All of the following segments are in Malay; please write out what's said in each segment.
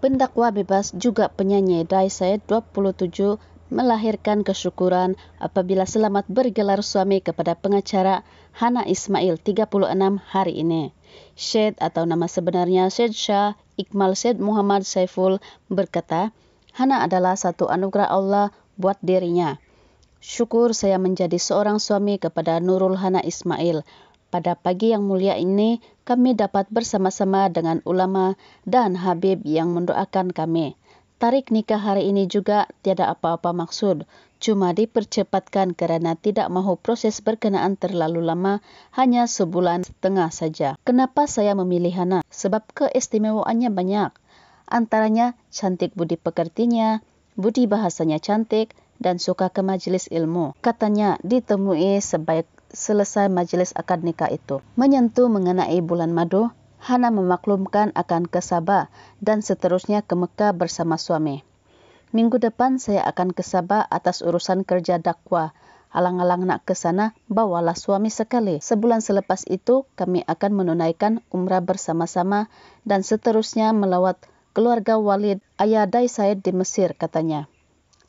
Pendakwa bebas juga penyanyi Daisy 27 melahirkan kesyukuran apabila selamat bergelar suami kepada pengacara Hana Ismail 36 hari ini. Syed atau nama sebenarnya Syed Shah Iqmal Syed Muhammad Saiful berkata, Hana adalah satu anugerah Allah buat dirinya. Syukur saya menjadi seorang suami kepada Nurul Hana Ismail. pada pagi yang mulia ini kami dapat bersama-sama dengan ulama dan habib yang mendoakan kami. Tarik nikah hari ini juga tiada apa-apa maksud, cuma dipercepatkan kerana tidak mahu proses berkenaan terlalu lama, hanya sebulan setengah saja. Kenapa saya memilih Hana? Sebab keistimewaannya banyak. Antaranya cantik budi pekertinya, budi bahasanya cantik, dan suka ke majlis ilmu. Katanya ditemui sebaik selesai majlis akad nikah itu. Menyentuh mengenai bulan madu, Hana memaklumkan akan ke Sabah dan seterusnya ke Mekah bersama suami. Minggu depan saya akan ke Sabah atas urusan kerja dakwah. Alang-alang nak ke sana, bawalah suami sekali. Sebulan selepas itu, kami akan menunaikan umrah bersama-sama dan seterusnya melawat keluarga Walid Ayah Dai Said di Mesir, katanya.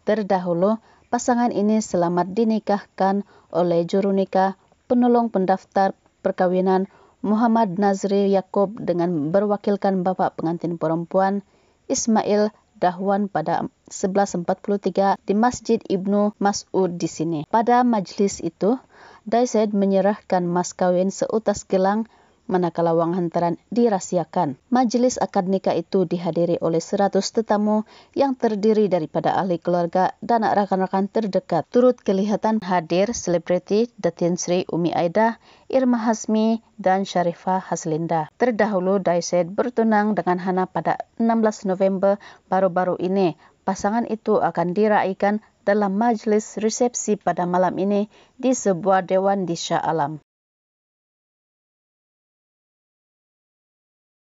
Terdahulu, pasangan ini selamat dinikahkan oleh juru nikah penolong pendaftar perkawinan Muhammad Nazri Yaakob dengan berwakilkan bapa pengantin perempuan Ismail Dahwan pada 11.43 di Masjid Ibnu Mas'ud di sini. Pada majlis itu, Dai menyerahkan mas kawin seutas gelang manakala wang hantaran dirahsiakan. Majlis akad nikah itu dihadiri oleh 100 tetamu yang terdiri daripada ahli keluarga dan rakan-rakan terdekat. Turut kelihatan hadir selebriti Datin Sri Umi Aida, Irma Hasmi dan Sharifah Haslinda. Terdahulu Daisyed bertunang dengan Hana pada 16 November baru-baru ini. Pasangan itu akan diraikan dalam majlis resepsi pada malam ini di sebuah dewan di Shah Alam.